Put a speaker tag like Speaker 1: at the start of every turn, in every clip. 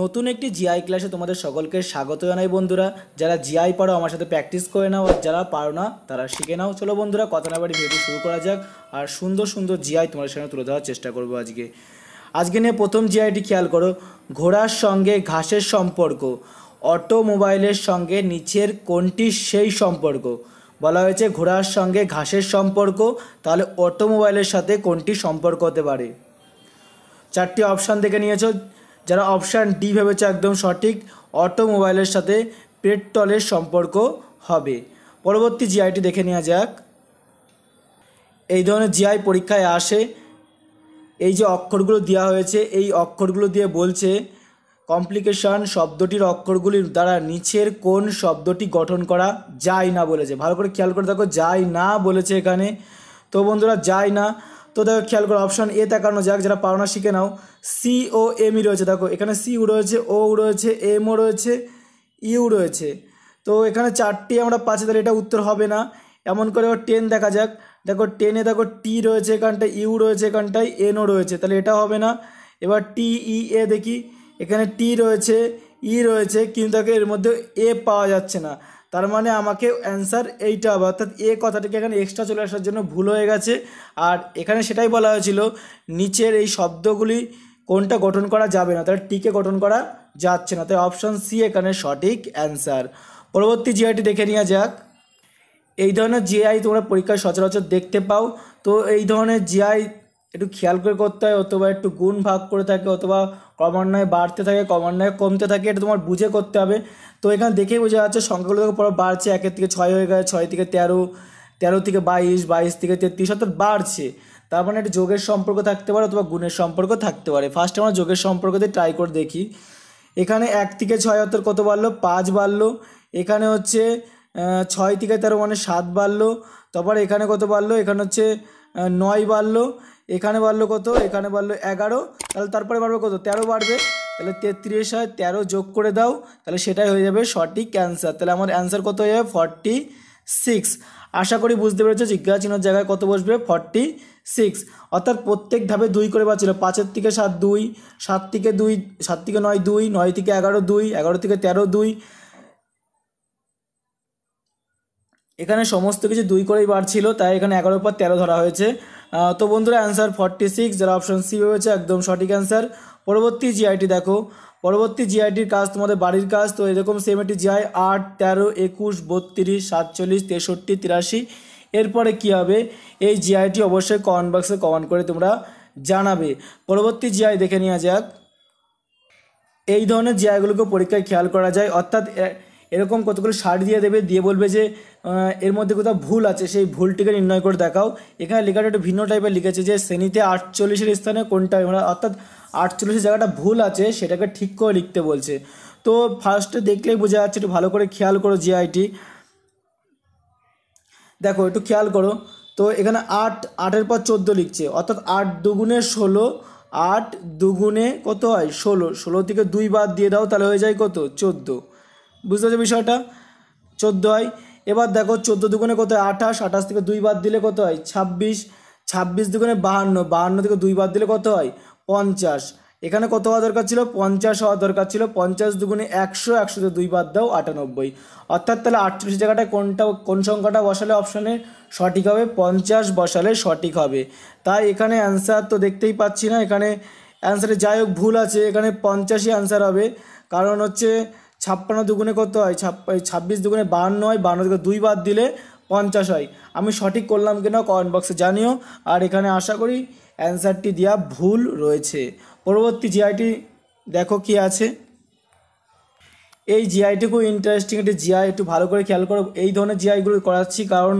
Speaker 1: নতুন একটি জিআই ক্লাসে তোমাদের সকলকে স্বাগত জানাই বন্ধুরা যারা জিআই পারো আমার সাথে প্র্যাকটিস করে নাও আর যারা পারো না তারা শিখে নাও চলো বন্ধুরা কথা না বাড়ি ভিডিও শুরু করা যাক আর সুন্দর সুন্দর জিআই তোমাদের সামনে তুলে ধরার চেষ্টা করবো আজকে আজকে নিয়ে প্রথম জিআইটি খেয়াল করো ঘোড়ার সঙ্গে ঘাসের সম্পর্ক অটোমোবাইলের সঙ্গে নিচের কোনটি সেই সম্পর্ক বলা হয়েছে ঘোড়ার সঙ্গে ঘাসের সম্পর্ক তাহলে অটোমোবাইলের সাথে কোনটি সম্পর্ক হতে পারে চারটি অপশান দেখে নিয়েছো যারা অপশান ডি ভেবেছে একদম সঠিক অটোমোবাইলের সাথে পেট্রোলের সম্পর্ক হবে পরবর্তী জিআইটি দেখে নেওয়া যাক এই ধরনের জিআই পরীক্ষায় আসে এই যে অক্ষরগুলো দেওয়া হয়েছে এই অক্ষরগুলো দিয়ে বলছে কমপ্লিকেশন শব্দটির অক্ষরগুলির দ্বারা নিচের কোন শব্দটি গঠন করা যায় না বলেছে ভালো করে খেয়াল করে দেখো যায় না বলেছে এখানে তো বন্ধুরা যায় না তো দেখো খেয়াল করো অপশান এ তাকানো যাক যারা পাওনা শিখে নাও সি ও এমই রয়েছে দেখো এখানে সি রয়েছে ও রয়েছে এমও রয়েছে ইউ e রয়েছে তো এখানে চারটি আমরা পাচ্ছি তাহলে এটা উত্তর হবে না এমন করে টেন দেখা যাক দেখো টেনে দেখো টি রয়েছে এখানটায় ইউ রয়েছে এখানটায় এনও রয়েছে তাহলে এটা হবে না এবার টি ই এ দেখি এখানে টি রয়েছে ই e রয়েছে কিন্তু তাকে এর মধ্যে এ পাওয়া যাচ্ছে না তার মানে আমাকে অ্যান্সার এইটা হবে অর্থাৎ এ কথাটিকে এখানে এক্সট্রা চলে আসার জন্য ভুল হয়ে গেছে আর এখানে সেটাই বলা হয়েছিল নিচের এই শব্দগুলি কোনটা গঠন করা যাবে না তাহলে টিকে গঠন করা যাচ্ছে না তাই অপশান সি এখানে সঠিক অ্যান্সার পরবর্তী জিআইটি দেখে নেওয়া যাক এই ধরনের জিআই তোমরা পরীক্ষায় সচরাচর দেখতে পাও তো এই ধরনের জিআই একটু খেয়াল করে করতে হয় অথবা একটু গুণ ভাগ করে থাকে অথবা ক্রমান্বয়ে বাড়তে থাকে ক্রমান্বয়ে কমতে থাকে এটা তোমার বুঝে করতে হবে তো এখানে দেখেই বোঝা যাচ্ছে সংখ্যাগুলো থেকে পরে বাড়ছে একের থেকে ছয় হয়ে গেছে ছয় থেকে তেরো তেরো থেকে বাইশ বাইশ থেকে তেত্রিশ অর্থাৎ বাড়ছে তার মানে একটা যোগের সম্পর্ক থাকতে পারে অথবা গুণের সম্পর্ক থাকতে পারে ফার্স্টে আমরা যোগের সম্পর্ক দিয়ে ট্রাই করে দেখি এখানে এক থেকে ছয় অর্থাৎ কত বাড়লো পাঁচ বাড়লো এখানে হচ্ছে ছয় থেকে তেরো মানে সাত বাড়লো তারপর এখানে কত বাড়লো এখানে হচ্ছে নয় বাড়লো এখানে বাড়লো কত এখানে বাড়লো এগারো তাহলে তারপরে বাড়বে কত তেরো বাড়বে তাহলে তেত্রিশ হয় তেরো যোগ করে দাও তাহলে সেটাই হয়ে যাবে সঠিক অ্যান্সার তাহলে আমার অ্যান্সার কত হয়ে যাবে ফর্টি সিক্স আশা করি বুঝতে পেরেছো জিজ্ঞাসা চিহ্নর জায়গায় কত বসবে ফর্টি সিক্স অর্থাৎ প্রত্যেক ধাপে দুই করে বাঁচছিল পাঁচের থেকে সাত দুই সাত থেকে দুই সাত থেকে নয় দুই নয় থেকে এগারো দুই এগারো থেকে তেরো দুই এখানে সমস্ত কিছু দুই করেই বাড়ছিল তাই এখানে এগারোর পর তেরো ধরা হয়েছে তো বন্ধুরা অ্যান্সার ফর্টি সিক্স যারা অপশন সি ভেবেছে একদম সঠিক অ্যান্সার পরবর্তী জিআইটি দেখো পরবর্তী জিআইটির কাজ তোমাদের বাড়ির কাজ তো এরকম সেম এটি জিআই আট তেরো একুশ বত্রিশ সাতচল্লিশ তেষট্টি তিরাশি এরপরে কি হবে এই জিআইটি অবশ্যই কমেন্ট বক্সে কমেন্ট করে তোমরা জানাবে পরবর্তী জিআই দেখে নেওয়া যাক এই ধরনের জিআইগুলোকে পরীক্ষায় খেয়াল করা যায় অর্থাৎ এরকম কতগুলো সার দিয়ে দেবে দিয়ে বলবে যে এর মধ্যে কোথাও ভুল আছে সেই ভুলটিকে নির্ণয় করে দেখাও এখানে লেখাটা একটু ভিন্ন টাইপের লিখেছে যে শ্রেণীতে আটচল্লিশের স্থানে কোনটা মানে অর্থাৎ আটচল্লিশের জায়গাটা ভুল আছে সেটাকে ঠিক করে লিখতে বলছে তো ফার্স্টে দেখলেই বোঝা যাচ্ছে একটু ভালো করে খেয়াল করো জিআইটি দেখো একটু খেয়াল করো তো এখানে আট আটের পর চোদ্দো লিখছে অর্থাৎ আট দুগুণে ষোলো আট দুগুণে কত হয় ষোলো ষোলো থেকে দুই বাদ দিয়ে দাও তাহলে হয়ে যায় কত চোদ্দো বুঝতে হচ্ছে বিষয়টা চোদ্দো হয় এবার দেখো চোদ্দ দুগুণে কত হয় আঠাশ আঠাশ থেকে দুই বাদ দিলে কত হয় ছাব্বিশ ছাব্বিশ দুগুণে বাহান্ন বাহান্ন থেকে দুই বাদ দিলে কত হয় পঞ্চাশ এখানে কত হওয়া দরকার ছিল পঞ্চাশ হওয়া দরকার ছিল পঞ্চাশ দুগুণে একশো একশোতে দুই বাদ দাও আটানব্বই অর্থাৎ তাহলে আটচল্লিশ জায়গাটায় কোনটা কোন সংখ্যাটা বসালে অপশানে সঠিক হবে পঞ্চাশ বসালে সঠিক হবে তাই এখানে অ্যান্সার তো দেখতেই পাচ্ছি না এখানে অ্যান্সারে যাই হোক ভুল আছে এখানে পঞ্চাশই অ্যান্সার হবে কারণ হচ্ছে ছাপ্পান্ন দুগুণে কত হয় ছাপ্পা ছাব্বিশ দুগুণে বান্ন হয় বান্ন দুগুণে দুই বাদ দিলে পঞ্চাশ হয় আমি সঠিক করলাম কিনা কমেন্ট বক্সে জানিও আর এখানে আশা করি অ্যান্সারটি দেওয়া ভুল রয়েছে পরবর্তী জিআইটি দেখো কি আছে এই জিআইটি খুব ইন্টারেস্টিং একটি জিআই একটু ভালো করে খেয়াল করো এই ধরনের জিআইগুলো করাচ্ছি কারণ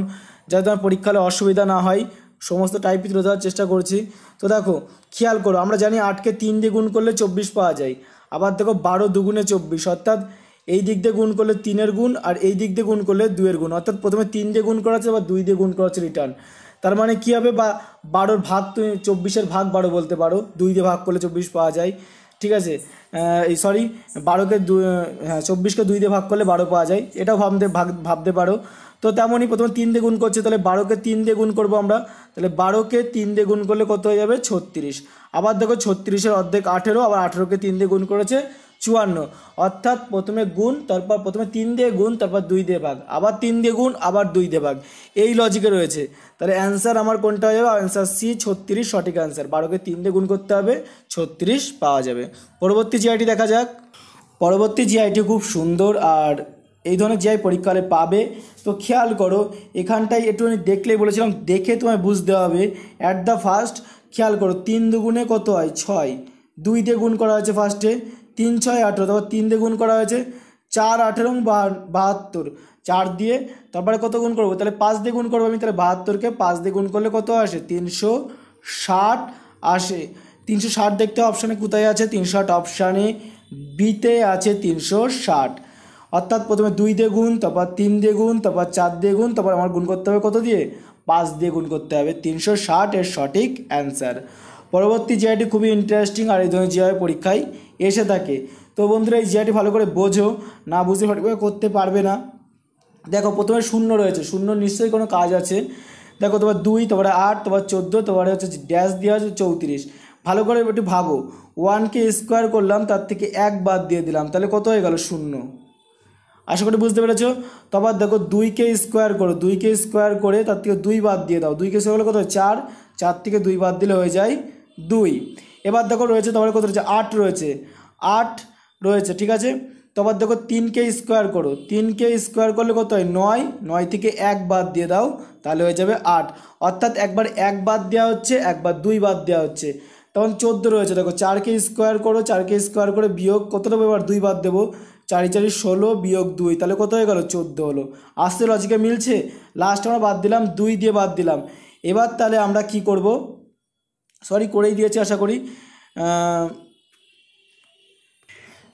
Speaker 1: যাতে তোমার পরীক্ষালে অসুবিধা না হয় সমস্ত টাইপই তুলে ধরার চেষ্টা করছি তো দেখো খেয়াল করো আমরা জানি আটকে তিন দিয়ে গুণ করলে চব্বিশ পাওয়া যায় আবার দেখো বারো দুগুণে চব্বিশ অর্থাৎ এই দিক দিয়ে গুণ করলে তিনের গুণ আর এই দিক দিয়ে গুণ করলে দুয়ের গুণ অর্থাৎ প্রথমে তিন দিয়ে গুণ করা হচ্ছে বা দুই দিয়ে গুণ করা হচ্ছে রিটার্ন তার মানে কী হবে বা বারোর ভাগ তুমি চব্বিশের ভাগ বারো বলতে পারো দুই দিয়ে ভাগ করলে চব্বিশ পাওয়া যায় ঠিক আছে এই সরি বারোকে দু হ্যাঁ চব্বিশকে দুই দিয়ে ভাগ করলে বারো পাওয়া যায় এটাও ভাবতে ভাগ ভাবতে পারো তো তেমনই প্রথমে তিন দিয়ে গুণ করছি তাহলে বারোকে তিন দিয়ে গুণ করবো আমরা তাহলে বারোকে তিন দিয়ে গুণ করলে কত হয়ে যাবে ছত্রিশ আবার দেখো ছত্রিশের অর্ধেক আঠেরো আবার আঠেরোকে তিন দিয়ে গুণ করেছে চুয়ান্ন অর্থাৎ প্রথমে গুণ তারপর প্রথমে তিন দিয়ে গুণ তারপর দুই দিয়ে ভাগ আবার তিন দিয়ে গুণ আবার দুই দিয়ে ভাগ এই লজিকে রয়েছে তাহলে অ্যান্সার আমার কোনটা হয়ে যাবে অ্যান্সার সি ছত্রিশ সঠিক অ্যান্সার বারোকে তিন দিয়ে গুণ করতে হবে ছত্রিশ পাওয়া যাবে পরবর্তী জিআইটি দেখা যাক পরবর্তী জিআইটি খুব সুন্দর আর এই ধরনের জিআই পরীক্ষালে পাবে তো খেয়াল করো এখানটায় একটুখানি দেখলেই বলেছিলাম দেখে তোমায় বুঝতে হবে অ্যাট দ্য ফার্স্ট খেয়াল করো তিন দুগুণে কত হয় ছয় দুই দিয়ে গুণ করা হয়েছে ফার্স্টে তিন ছয় আঠেরো তারপর তিন দিয়ে গুণ করা হয়েছে চার আঠেরো বাহাত্তর চার দিয়ে তারপরে কত গুণ করবো তাহলে পাঁচ দিয়ে গুণ করবো আমি তাহলে বাহাত্তরকে পাঁচ দিয়ে গুণ করলে কত আসে তিনশো ষাট আসে তিনশো ষাট দেখতে অপশানে কোথায় আছে তিনশো ষাট অপশানে বিতে আছে তিনশো ষাট অর্থাৎ প্রথমে দুই দিয়ে গুণ তারপর তিন দিয়ে গুণ তারপর চার দিয়ে গুণ তারপর আমার গুণ করতে হবে কত দিয়ে পাঁচ দিয়ে গুণ করতে হবে তিনশো ষাট এর সঠিক অ্যান্সার পরবর্তী জিআইটি খুবই ইন্টারেস্টিং আর এই ধরনের জিআই পরীক্ষায় এসে থাকে তো বন্ধুরা এই জিআইটি ভালো করে বোঝো না বুঝে সঠিকভাবে করতে পারবে না দেখো প্রথমে শূন্য রয়েছে শূন্য নিশ্চয়ই কোনো কাজ আছে দেখো তোমার দুই তোমার আট তোমার চোদ্দো তোমার হচ্ছে ড্যাশ দেওয়া হচ্ছে চৌত্রিশ ভালো করে একটু ভাবো ওয়ানকে স্কোয়ার করলাম তার থেকে এক বাদ দিয়ে দিলাম তাহলে কত হয়ে গেল শূন্য আশা করি বুঝতে পেরেছো তারপর দেখো দুইকে স্কোয়ার করো দুইকে স্কোয়ার করে তার থেকে দুই বাদ দিয়ে দাও দুইকে স্কোয়ার করলে কত চার চার থেকে দুই বাদ দিলে হয়ে যায় দুই এবার দেখো রয়েছে তোমার কত রয়েছে আট রয়েছে আট রয়েছে ঠিক আছে তারপর দেখো তিনকে স্কোয়ার করো তিনকে স্কোয়ার করলে কত হয় নয় নয় থেকে এক বাদ দিয়ে দাও তাহলে হয়ে যাবে আট অর্থাৎ একবার এক বাদ দেওয়া হচ্ছে একবার দুই বাদ দেওয়া হচ্ছে তখন চোদ্দো রয়েছে দেখো চারকে স্কোয়ার করো চারকে স্কোয়ার করে বিয়োগ কত দেবো এবার দুই বাদ দেবো চারি চারি ষোলো বিয়োগ দুই তাহলে কত হয়ে গেলো চোদ্দো হলো আস্তে লজিকে মিলছে লাস্ট আমরা বাদ দিলাম দুই দিয়ে বাদ দিলাম এবার তাহলে আমরা কি করব সরি করেই দিয়েছি আশা করি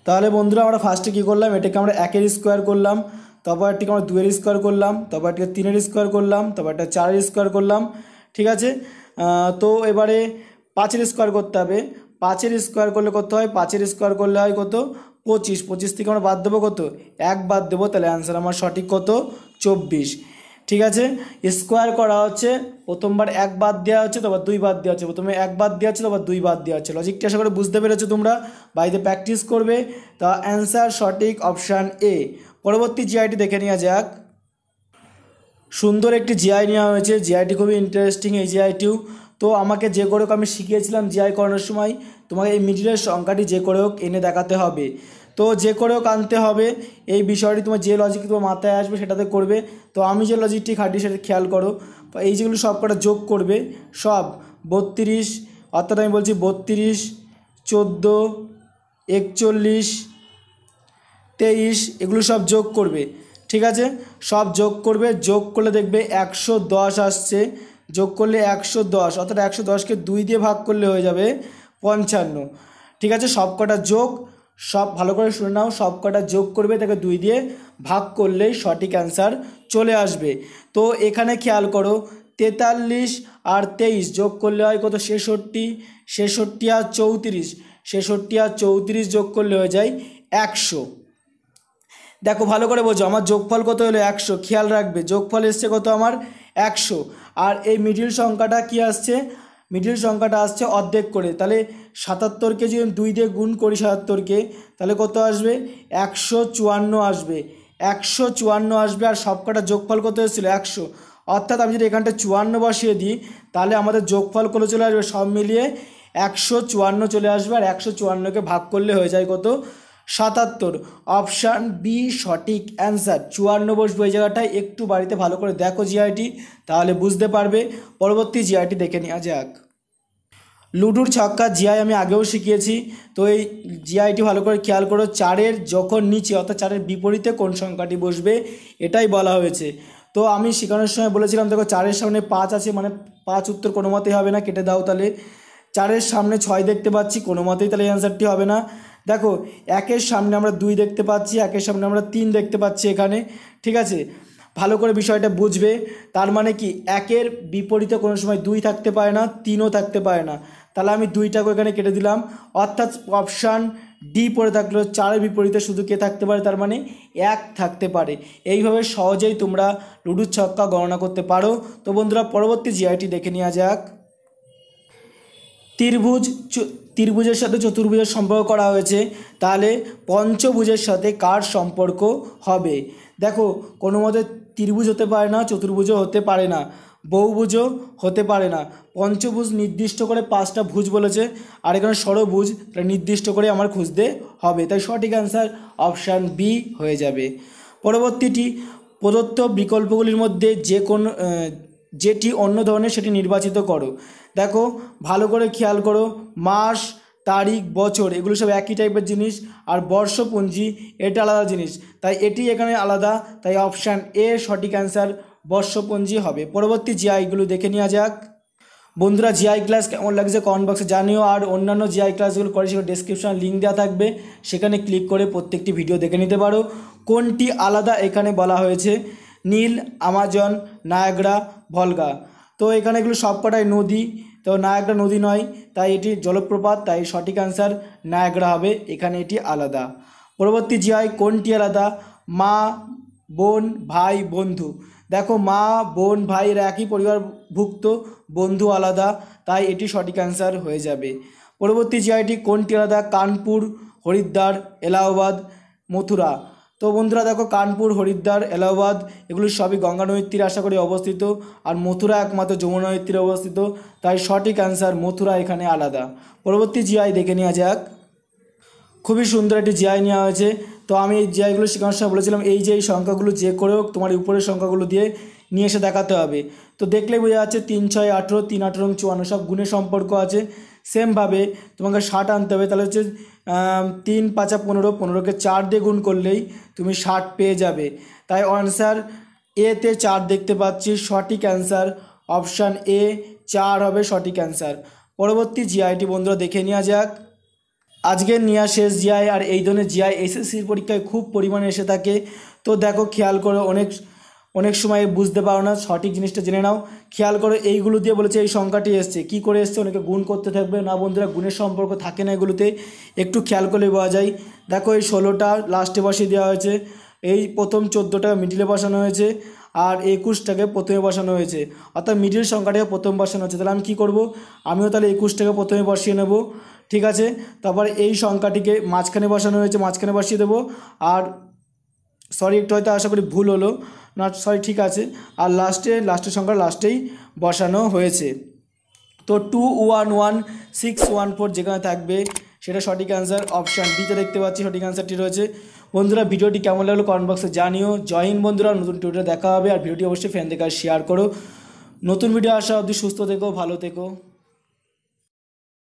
Speaker 1: তাহলে বন্ধুরা আমরা ফার্স্টে কী করলাম এটাকে আমরা একের স্কোয়ার করলাম তারপর একটিকে আমরা দুয়ের স্কোয়ার করলাম তারপর একটিকে তিনের স্কোয়ার করলাম তারপর একটা চারের স্কোয়ার করলাম ঠিক আছে তো এবারে পাঁচের স্কোয়ার করতে হবে পাঁচের স্কোয়ার করলে কত হয় পাঁচের স্কোয়ার করলে হয় কত পঁচিশ পঁচিশ থেকে আমরা বাদ দেবো কত এক বাদ দেবো তাহলে অ্যান্সার আমার সঠিক কত চব্বিশ ঠিক আছে স্কোয়ার করা হচ্ছে প্রথমবার এক বাদ দেওয়া হচ্ছে তারপর দুই বাদ দেওয়া হচ্ছে প্রথমে এক বাদ দেওয়া হচ্ছে তারপর দুই বাদ দেওয়া হচ্ছে লজিকটা আশা করে বুঝতে পেরেছো তোমরা বাড়িতে প্র্যাকটিস করবে তা অ্যান্সার সঠিক অপশান এ পরবর্তী জিআইটি দেখে নেওয়া যাক সুন্দর একটি জিআই নেওয়া হয়েছে জিআইটি খুবই ইন্টারেস্টিং এই জিআইটিও তো আমাকে যে করে হোক আমি শিখিয়েছিলাম জিআই করানোর সময় তোমাকে এই মিডিলের সংখ্যাটি যে করে হোক এনে দেখাতে হবে তো যে করে হোক আনতে হবে এই বিষয়টি তোমার যে লজিক তোমার মাথায় আসবে সেটাতে করবে তো আমি যে লজিকটি খাটি সেটা খেয়াল করো এই যেগুলো সব কটা যোগ করবে সব বত্রিশ অর্থাৎ আমি বলছি বত্রিশ চোদ্দো একচল্লিশ তেইশ এগুলো সব যোগ করবে ঠিক আছে সব যোগ করবে যোগ করলে দেখবে একশো দশ আসছে যোগ করলে একশো দশ অর্থাৎ একশো দশকে দুই দিয়ে ভাগ করলে হয়ে যাবে পঞ্চান্ন ঠিক আছে সবকটা যোগ সব ভালো করে শুনে নাও সবকটা যোগ করবে তাকে দুই দিয়ে ভাগ করলেই সঠিক অ্যান্সার চলে আসবে তো এখানে খেয়াল করো তেতাল্লিশ আর তেইশ যোগ করলে হয় কত ছেষট্টি ছেষট্টি আর চৌত্রিশ ছেষট্টি আর চৌত্রিশ যোগ করলে হয়ে যায় একশো দেখো ভালো করে বোঝো আমার যোগফল কত হলো একশো খেয়াল রাখবে যোগফল এসছে কত আমার একশো আর এই মিডিল সংখ্যাটা কি আসছে মিডিল সংখ্যাটা আসছে অর্ধেক করে তাহলে সাতাত্তরকে যদি দুই দিয়ে গুণ করি সাতাত্তরকে তাহলে কত আসবে একশো চুয়ান্ন আসবে একশো চুয়ান্ন আসবে আর সবকটা যোগফল কত এসেছিলো একশো অর্থাৎ আমি যদি এখানটা চুয়ান্ন বসিয়ে দিই তাহলে আমাদের যোগফল করে চলে আসবে সব মিলিয়ে একশো চুয়ান্ন চলে আসবে আর একশো চুয়ান্নকে ভাগ করলে হয়ে যায় কত সাতাত্তর অপশান বি সঠিক অ্যান্সার চুয়ান্ন বসবে ওই জায়গাটায় একটু বাড়িতে ভালো করে দেখো জিআইটি তাহলে বুঝতে পারবে পরবর্তী জিআইটি দেখে নেওয়া যাক লুডুর ছক্কা জিআই আমি আগেও শিখিয়েছি তো এই জিআইটি ভালো করে খেয়াল করো চারের যখন নিচে অর্থাৎ চারের বিপরীতে কোন সংখ্যাটি বসবে এটাই বলা হয়েছে তো আমি শেখানোর সময় বলেছিলাম দেখো চারের সামনে পাঁচ আছে মানে পাঁচ উত্তর কোনো মতেই হবে না কেটে দাও তাহলে চারের সামনে ছয় দেখতে পাচ্ছি কোনো মতেই তাহলে অ্যান্সারটি হবে না দেখো একের সামনে আমরা দুই দেখতে পাচ্ছি একের সামনে আমরা তিন দেখতে পাচ্ছি এখানে ঠিক আছে ভালো করে বিষয়টা বুঝবে তার মানে কি একের বিপরীতে কোনো সময় দুই থাকতে পারে না তিনও থাকতে পারে না তাহলে আমি দুইটাকে এখানে কেটে দিলাম অর্থাৎ অপশান ডি পড়ে থাকলো চারের বিপরীতে শুধু কে থাকতে পারে তার মানে এক থাকতে পারে এইভাবে সহজেই তোমরা লুডুর ছক্কা গণনা করতে পারো তো বন্ধুরা পরবর্তী জিআইটি দেখে নেওয়া যাক ত্রিভুজ ত্রিভুজের সাথে চতুর্ভুজের সম্পর্ক করা হয়েছে তাহলে পঞ্চভুজের সাথে কার সম্পর্ক হবে দেখো কোনো মতে ত্রিভুজ হতে পারে না চতুর্ভুজও হতে পারে না বহুভুজও হতে পারে না পঞ্চভুজ নির্দিষ্ট করে পাঁচটা ভুজ বলেছে আর এখানে সরভুজ তাহলে নির্দিষ্ট করে আমার খুঁজতে হবে তাই সঠিক অ্যান্সার অপশান বি হয়ে যাবে পরবর্তীটি প্রদত্ত বিকল্পগুলির মধ্যে যে কোন যেটি অন্য ধরনের সেটি নির্বাচিত করো দেখো ভালো করে খেয়াল করো মাস তারিখ বছর এগুলো সব একই টাইপের জিনিস আর বর্ষপঞ্জি এটা আলাদা জিনিস তাই এটি এখানে আলাদা তাই অপশান এ সঠিক অ্যান্সার বর্ষপঞ্জি হবে পরবর্তী জিআইগুলো দেখে নেওয়া যাক বন্ধুরা জিআই ক্লাস কেমন লাগছে কমেন্ট বক্সে জানিও আর অন্যান্য জিআই ক্লাসগুলো করে সেগুলো ডিসক্রিপশানে লিঙ্ক দেওয়া থাকবে সেখানে ক্লিক করে প্রত্যেকটি ভিডিও দেখে নিতে পারো কোনটি আলাদা এখানে বলা হয়েছে নীল আমাজন নায়াগ্রা ভলগা তো এখানে এগুলো সবকটাই নদী তো নায়াগ্রা নদী নয় তাই এটি জলপ্রপাত তাই সঠিক অ্যান্সার নায়াগ্রা হবে এখানে এটি আলাদা পরবর্তী জিয়ায় কোনটি আলাদা মা বোন ভাই বন্ধু দেখো মা বোন ভাই এরা একই পরিবারভুক্ত বন্ধু আলাদা তাই এটি সঠিক অ্যান্সার হয়ে যাবে পরবর্তী জিআইটি কোনটি আলাদা কানপুর হরিদ্বার এলাহাবাদ মথুরা তো বন্ধুরা দেখো কানপুর হরিদ্বার এলাহাবাদ এগুলো সবই গঙ্গা নদীর তীরে আশা করি অবস্থিত আর মথুরা একমাত্র যমুনা নদীর তীরে অবস্থিত তাই সঠিক অ্যান্সার মথুরা এখানে আলাদা পরবর্তী জিআই দেখে নেওয়া যাক খুবই সুন্দর একটি জিআই নেওয়া হয়েছে তো আমি এই জিআইগুলো শেখানোর সময় বলেছিলাম এই যে এই সংখ্যাগুলো যে করে হোক তোমার উপরের সংখ্যাগুলো দিয়ে নিয়ে এসে দেখাতে হবে তো দেখলে বোঝা যাচ্ছে তিন ছয় আঠেরো তিন আঠেরো চুয়ান্ন সব গুণের সম্পর্ক আছে সেমভাবে তোমাকে ষাট আনতে হবে তাহলে হচ্ছে তিন পাঁচা পনেরো পনেরোকে চার দিয়ে গুণ করলেই তুমি ষাট পেয়ে যাবে তাই অ্যান্সার এতে চার দেখতে পাচ্ছি সঠিক অ্যান্সার অপশান এ চার হবে সঠিক অ্যান্সার পরবর্তী জিআইটি বন্ধুরা দেখে নেওয়া যাক আজকের নেওয়া শেষ জিআই আর এই ধরনের জিআই এসএসসির পরীক্ষায় খুব পরিমাণে এসে থাকে তো দেখো খেয়াল করো অনেক অনেক সময় বুঝতে পারো না সঠিক জিনিসটা জেনে নাও খেয়াল করো এইগুলো দিয়ে বলেছে এই সংখ্যাটি এসছে কি করে এসছে অনেকে গুণ করতে থাকবে না বন্ধুরা গুণের সম্পর্ক থাকে না এগুলোতে একটু খেয়াল করলে বোঝা যায় দেখো এই ষোলোটা লাস্টে বসিয়ে দেওয়া হয়েছে এই প্রথম চোদ্দোটা মিডিলে বসানো হয়েছে আর একুশটাকে প্রথমে বসানো হয়েছে অর্থাৎ মিডিল সংখ্যাটাকে প্রথম বসানো হয়েছে তাহলে আমি কী করবো আমিও তাহলে একুশটাকে প্রথমে বসিয়ে নেব ঠিক আছে তারপর এই সংখ্যাটিকে মাঝখানে বসানো হয়েছে মাঝখানে বসিয়ে দেবো আর সরি একটু হয়তো আশা করি ভুল হলো না সরি ঠিক আছে আর লাস্টে লাস্টের সংখ্যা লাস্টেই বসানো হয়েছে তো two one one six one four যেখানে থাকবে সেটা সঠিক অ্যান্সার অপশান ডিতে দেখতে পাচ্ছি সঠিক অ্যান্সারটি রয়েছে বন্ধুরা ভিডিওটি কেমন লাগলো কমেন্ট বক্সে জানিও জয়েন বন্ধুরা নতুন টুইটার দেখা হবে আর ভিডিওটি অবশ্যই ফ্যান দেখা শেয়ার করো নতুন ভিডিও আসা অবধি সুস্থ থেকো ভালো থেকো